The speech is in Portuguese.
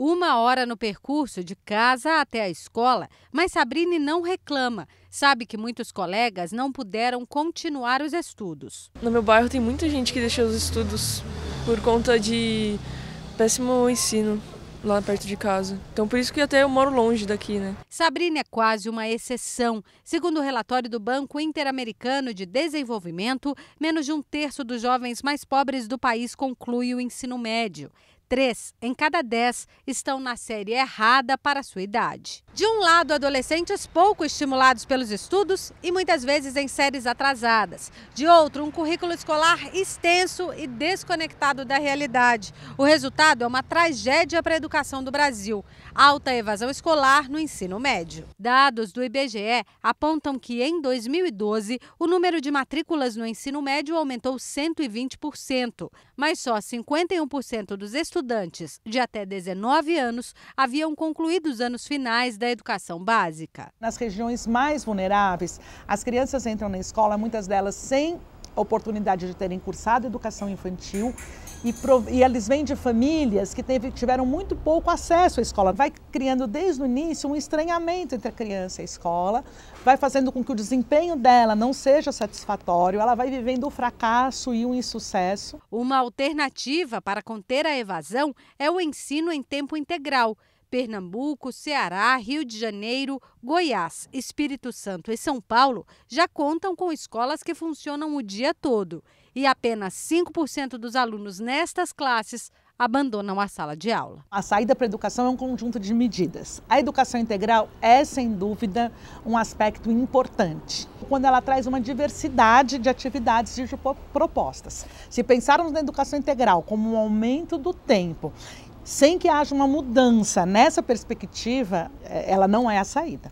Uma hora no percurso de casa até a escola, mas Sabrine não reclama. Sabe que muitos colegas não puderam continuar os estudos. No meu bairro tem muita gente que deixou os estudos por conta de péssimo ensino lá perto de casa. Então por isso que até eu moro longe daqui, né? Sabrina é quase uma exceção. Segundo o relatório do Banco Interamericano de Desenvolvimento, menos de um terço dos jovens mais pobres do país conclui o ensino médio. Três em cada dez estão na série errada para sua idade. De um lado, adolescentes pouco estimulados pelos estudos e muitas vezes em séries atrasadas. De outro, um currículo escolar extenso e desconectado da realidade. O resultado é uma tragédia para a educação do Brasil: alta evasão escolar no ensino médio. Dados do IBGE apontam que em 2012 o número de matrículas no ensino médio aumentou 120%, mas só 51% dos estudantes estudantes de até 19 anos haviam concluído os anos finais da educação básica. Nas regiões mais vulneráveis, as crianças entram na escola, muitas delas sem a oportunidade de terem cursado educação infantil e, e, eles vêm de famílias que teve, tiveram muito pouco acesso à escola. Vai criando desde o início um estranhamento entre a criança e a escola, vai fazendo com que o desempenho dela não seja satisfatório, ela vai vivendo o fracasso e o insucesso. Uma alternativa para conter a evasão é o ensino em tempo integral Pernambuco, Ceará, Rio de Janeiro, Goiás, Espírito Santo e São Paulo já contam com escolas que funcionam o dia todo e apenas 5% dos alunos nestas classes abandonam a sala de aula. A saída para a educação é um conjunto de medidas. A educação integral é, sem dúvida, um aspecto importante, quando ela traz uma diversidade de atividades e de propostas. Se pensarmos na educação integral como um aumento do tempo sem que haja uma mudança nessa perspectiva, é, ela não é a saída.